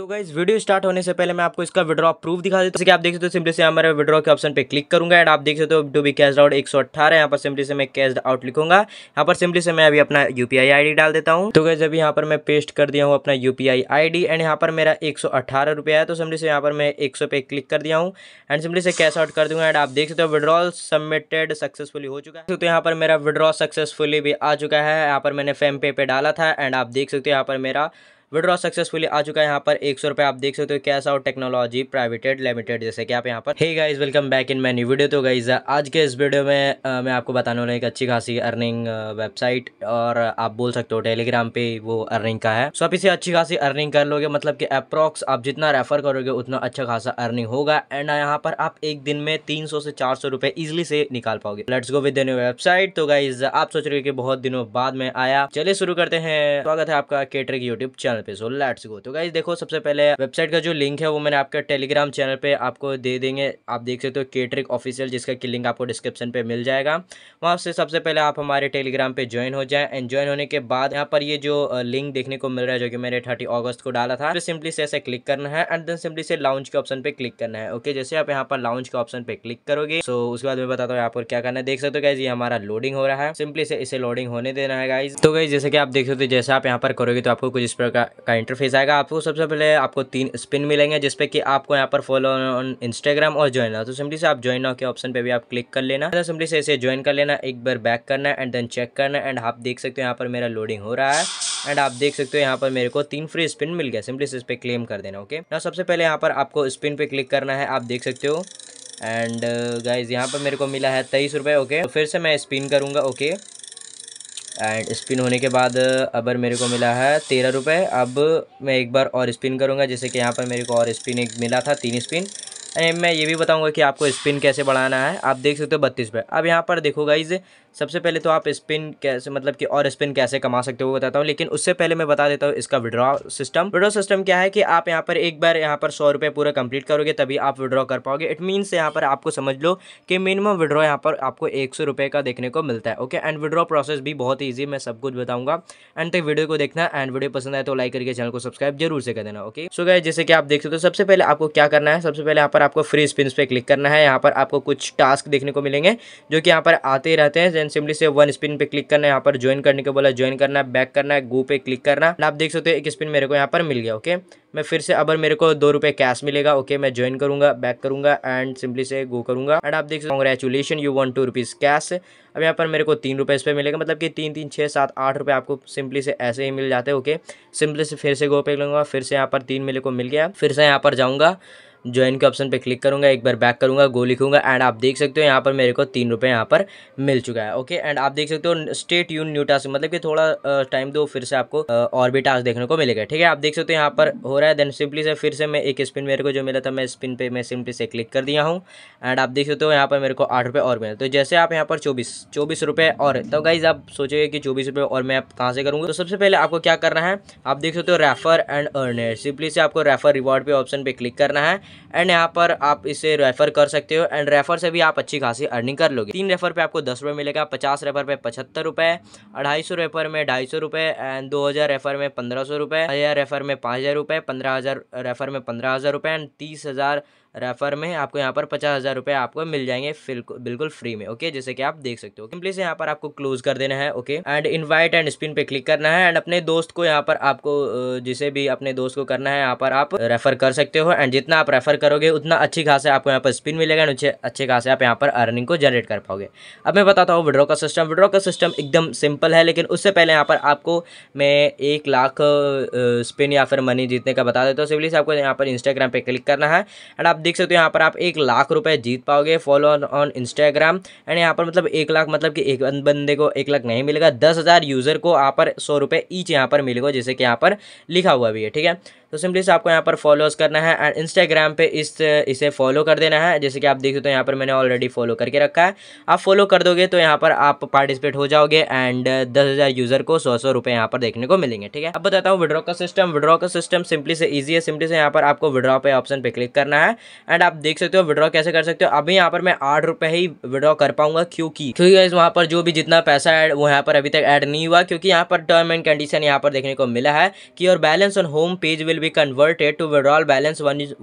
तो guys video start होने से पहले मैं आपको इसका विड्रॉ प्रूफ दिखा देता हूँ आप देख सकते हो सिंपली से हमारे विड्रॉ के ऑप्शन पे क्लिक करूंगा एंड आप देख सकते हो टू बी कैश आउट एक सौ अठारह यहाँ पर सिंपली से मैं कैश आउट लिखूंगा यहाँ पर सिंपली से मैं अभी अपना यूपीआई आई डाल देता हूँ तो गाइज अभी यहाँ पर मैं पेस्ट कर दिया हूँ अपना यूपीआई आई एंड यहाँ पर मेरा एक सौ है तो सिंपली से यहाँ पर मैं एक पे क्लिक कर दिया हूँ एंड सिंपली से कैश आउट कर दूंगा एंड आप देख सकते हो विड्रॉल सबमिटेड सक्सेसफुली हो चुका है तो यहाँ पर मेरा विड्रॉ सक्सेसफुली भी आ चुका है यहाँ पर मैंने फेम पे पे डाला था एंड आप देख सकते हो यहाँ पर मेरा विड्रॉ सक्सेसफुली आ चुका है यहाँ पर एक सौ रुपये आप देख सकते हो कैसा आउट टेक्नोलॉजी प्राइवेटेड लिमिटेड जैसे कि आप यहाँ पर है guys welcome back in many video तो गाइज आज के इस वीडियो में आ, मैं आपको बताने वाला एक अच्छी खासी अर्निंग वेबसाइट और आप बोल सकते हो टेलीग्राम पे वो अर्निंग का है सो आप इसे अच्छी खासी अर्निंग कर लोगे मतलब कि अप्रॉक्स आप जितना रेफर करोगे उतना अच्छा खासा अर्निंग होगा एंड यहाँ पर आप एक दिन में तीन से चार सौ इजिली से निकाल पाओगे लेट्स गो विद वेबसाइट तो गाइज आप सोच रहे हो कि बहुत दिनों बाद में आया चलिए शुरू करते हैं स्वागत है आपका केटरिक यूट्यूब चैनल चैनल पे सो लेट्स गो तो गाइज देखो सबसे पहले वेबसाइट का जो लिंक है वो मैंने आपके टेलीग्राम चैनल पे आपको दे देंगे आप देख सकते हो केटरिक ऑफिशियल जिसका की लिंक आपको डिस्क्रिप्शन पे मिल जाएगा वहां से सबसे पहले आप हमारे टेलीग्राम पे ज्वाइन हो जाए एंड ज्वाइन होने के बाद यहाँ पर ये जो लिंक देखने को मिल रहा है जो कि मैंने थर्टी अगस्त को डाला था सिंपली से ऐसे क्लिक करना है एंड देन सिंपली से लॉन्च के ऑप्शन पे क्लिक करना है ओके जैसे आप यहाँ पर लॉन्च के ऑप्शन पे क्लिक करोगे सो उसके बाद मैं बताता हूँ यहाँ पर क्या करना है देख सकते हो गाइज ये हमारा लोडिंग हो रहा है सिंपली से इसे लोडिंग होने देना है गाइज तो गाइज जैसे कि आप देख सकते हो जैसे आप यहाँ पर करोगे तो आपको कुछ इस प्रकार का इंटरफेस आएगा आपको सबसे पहले आपको तीन स्पिन मिलेंगे जिसपे कि आपको यहाँ पर फॉलो ऑन इंस्टाग्राम और ज्वाइन हो तो सिंपली से आप ज्वाइन ना के ऑप्शन पे भी आप क्लिक कर लेना तो सिंपली से इसे ज्वाइन कर लेना एक बार बैक करना एंड देन चेक करना एंड आप देख सकते हो यहाँ पर मेरा लोडिंग हो रहा है एंड आप देख सकते हो यहाँ पर मेरे को तीन फ्री स्पिन मिल गया सिंपली से इस पर क्लेम कर देना ओके ना सबसे पहले यहाँ पर आपको स्पिन पे क्लिक करना है आप देख सकते हो एंड गाइज uh, यहाँ पर मेरे को मिला है तेईस रुपये ओके तो फिर से मैं स्पिन करूँगा ओके एंड स्पिन होने के बाद अबर मेरे को मिला है तेरह रुपये अब मैं एक बार और स्पिन करूँगा जैसे कि यहाँ पर मेरे को और स्पिन एक मिला था तीन स्पिन एंड मैं ये भी बताऊँगा कि आपको स्पिन कैसे बढ़ाना है आप देख सकते हो बत्तीस रुपये अब यहाँ पर देखो गाइज सबसे पहले तो आप स्पिन कैसे मतलब कि और स्पिन कैसे कमा सकते हो बताता हूँ लेकिन उससे पहले मैं बता देता हूँ इसका विड्रॉ सिस्टम विड्रॉ सिस्टम क्या है कि आप यहाँ पर एक बार यहाँ पर सौ रुपये पूरा कंप्लीट करोगे तभी आप विड्रॉ कर पाओगे इट मीन्स यहाँ पर आपको समझ लो कि मिनिमम विड्रॉ यहाँ पर आपको एक सौ रुपये का देखने को मिलता है ओके एंड विड्रॉ प्रोसेस भी बहुत ईजी मैं सब कुछ बताऊंगा एंड तक वीडियो को देखना एंड वीडियो पसंद आए तो लाइक करके चैनल को सब्सक्राइब जरूर से कर देना ओके सो गए जैसे कि आप देख सकते हो सबसे पहले आपको क्या करना है सबसे पहले यहाँ पर आपको फ्री स्पिन पे क्लिक करना है यहाँ पर आपको कुछ टास्क देखने को मिलेंगे जो कि यहाँ पर आते रहते हैं देन सिंपली से वन स्पिन पे क्लिक करना है यहाँ पर ज्वाइन करने के बोला ज्वाइन करना है बैक करना है गो पे क्लिक करना आप देख सकते हो एक स्पिन मेरे को यहाँ पर मिल गया ओके मैं फिर से अबर मेरे को दो रुपए कैश मिलेगा ओके मैं ज्वाइन करूंगा बैक करूंगा एंड सिंपली से गो करूंगा एंड आप देख सकते हो congratulation you won two rupees cash अब यहाँ पर मेरे को तीन रुपए इस पर मिलेगा मतलब कि तीन तीन छः सात आठ रुपए आपको सिंपली से ऐसे ही मिल जाते ओके सिंपली से फिर से गो पे लूंगा फिर से यहाँ पर तीन मेरे को मिल गया फिर से यहाँ पर जाऊंगा ज्वाइन के ऑप्शन पे क्लिक करूँगा एक बार बैक करूँगा गो लिखूंगा एंड आप देख सकते हो यहाँ पर मेरे को तीन रुपये यहाँ पर मिल चुका है ओके एंड आप देख सकते हो स्टेट यून न्यू टास्क मतलब कि थोड़ा टाइम दो फिर से आपको और भी टास्क देखने को मिलेगा ठीक है आप देख सकते हो यहाँ पर हो रहा है देन सिंपली से फिर से मैं एक स्पिन मेरे को जो मिला था मैं स्पिन पे मैं सिंपली से क्लिक कर दिया हूँ एंड आप देख सकते हो यहाँ पर मेरे को आठ रुपये और मिले तो जैसे आप यहाँ पर चौबीस चौबीस रुपये और तो गाइज आप सोचोगे कि चौबीस रुपये और मैं आप कहाँ से करूँगा तो सबसे पहले आपको क्या करना है आप देख सकते हो रेफर एंड अर्नर सिंपली से आपको रेफर रिवॉर्ड पे ऑप्शन पे क्लिक करना है एंड यहाँ पर आप इसे रेफर कर सकते हो एंड रेफर से भी आप अच्छी खासी अर्निंग कर लोगे तीन रेफर पे आपको दस रुपये मिलेगा पचास रेफर पे पचहत्तर रुपये अढ़ाई सौ रेफर में ढाई सौ रुपये एंड दो हज़ार रेफर में पंद्रह सौ रुपये हज़ार रेफर में पाँच हज़ार रुपये पंद्रह हज़ार रेफर में पंद्रह हज़ार रुपये एंड तीस हज़ार रेफर में आपको यहाँ पर पचास हज़ार रुपये आपको मिल जाएंगे बिल्कुल फ्री में ओके जैसे कि आप देख सकते हो सिंपली से यहाँ पर आपको क्लोज कर देना है okay and invite and spin पे क्लिक करना है एंड अपने दोस्त को यहाँ पर आपको जिसे भी अपने दोस्त को करना है यहाँ पर आप रेफर कर सकते हो एंड जितना आप रेफर करोगे उतना अच्छी खास आपको यहाँ पर स्पिन मिलेगा एंड अच्छे खास आप यहाँ पर अर्निंग को जनरेट कर पाओगे अब मैं बताता हूँ विड्रॉ का सिस्टम विड्रॉ का सिस्टम एकदम सिंपल है लेकिन उससे पहले यहाँ पर आपको मैं एक लाख स्पिन या फिर मनी जीतने का बता देता हूँ सिंपली से आपको यहाँ पर इंस्टाग्राम पर क्लिक करना है एंड आप देख सकते हो यहाँ पर आप एक लाख रुपए जीत पाओगे फॉलो ऑन इंस्टाग्राम एंड यहाँ पर मतलब एक लाख मतलब कि एक बंदे को एक लाख नहीं मिलेगा दस हज़ार यूज़र को यहाँ पर सौ रुपये ईच यहाँ पर मिलेगा जैसे कि यहाँ पर लिखा हुआ भी है ठीक है तो सिंपली से आपको यहाँ पर फॉलोअर्स करना है एंड इंस्टाग्राम पे इस इसे फॉलो कर देना है जैसे कि आप देख सकते हो यहाँ पर मैंने ऑलरेडी फॉलो करके रखा है आप फॉलो कर दोगे तो यहाँ पर आप पार्टिसिपेट हो जाओगे एंड दस हज़ार यूज़र को सौ सौ रुपये यहाँ पर देखने को मिलेंगे ठीक है अब बताता हूँ विड्रॉ का सिस्टम विड्रॉ का सिस्टम सिंपली से ईजी है सिंपली से यहाँ पर आपको विड्रॉ पे ऑप्शन पे क्लिक करना है एंड आप देख सकते हो विड्रॉ कैसे कर सकते हो अभी यहाँ पर मैं आठ ही विड्रॉ कर पाऊंगा क्योंकि क्योंकि वहाँ पर जो भी जितना पैसा है वो यहाँ पर अभी तक ऐड नहीं हुआ क्योंकि यहाँ पर टर्म एंड कंडीशन यहाँ पर देखने को मिला है कि और balance on home page will will be converted to withdrawal balance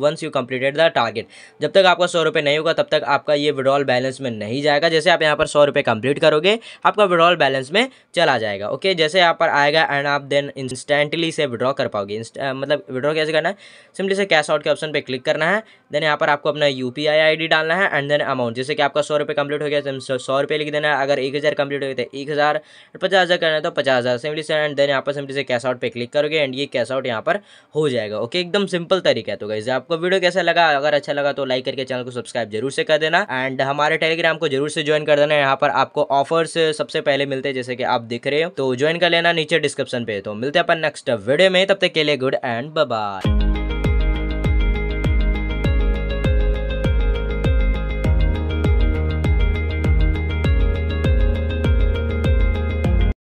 once you completed the target जब तक आपका सौ रुपये नहीं होगा तब तक आपका ये विड्रॉल बैलेंस में नहीं जाएगा जैसे आप यहाँ पर सौ रुपये कंप्लीट करोगे आपका विड्रॉल बैलेंस में चला जाएगा ओके जैसे यहाँ पर आएगा एंड आप देन इंस्टेंटली से विड्रॉ कर पाओगे मतलब विड्रॉ कैसे करना है सिंपली से कैश आउट के ऑप्शन पर क्लिक करना है देन यहाँ पर आपको अपना यू पी आई डालना है एंड देन अमाउंट जैसे कि आपका सौ रुपये कंप्लीट हो गया तो सौ रुपये लिख देना है अगर एक हज़ार कंप्लीट हो गया तो एक हज़ार पचास हज़ार करना है तो पचास हज़ार सिंपली से एंड देन यहाँ पर सिंपली से कैश आउट पर क्लिक करोगे एंड ये कैश आउट यहाँ पर हो जाएगा ओके एकदम सिंपल तरीका है तो गाइज आपको वीडियो कैसा लगा अगर अच्छा लगा तो लाइक करके चैनल को सब्सक्राइब जरूर से कर देना एंड हमारे टेलीग्राम को जरूर से ज्वाइन कर देना यहाँ पर आपको ऑफर्स सबसे पहले मिलते हैं जैसे कि आप दिख रहे हो तो ज्वाइन कर लेना नीचे डिस्क्रिप्शन पे तो मिलते हैं अपन नेक्स्ट वीडियो में तब तक के लिए गुड एंड बाय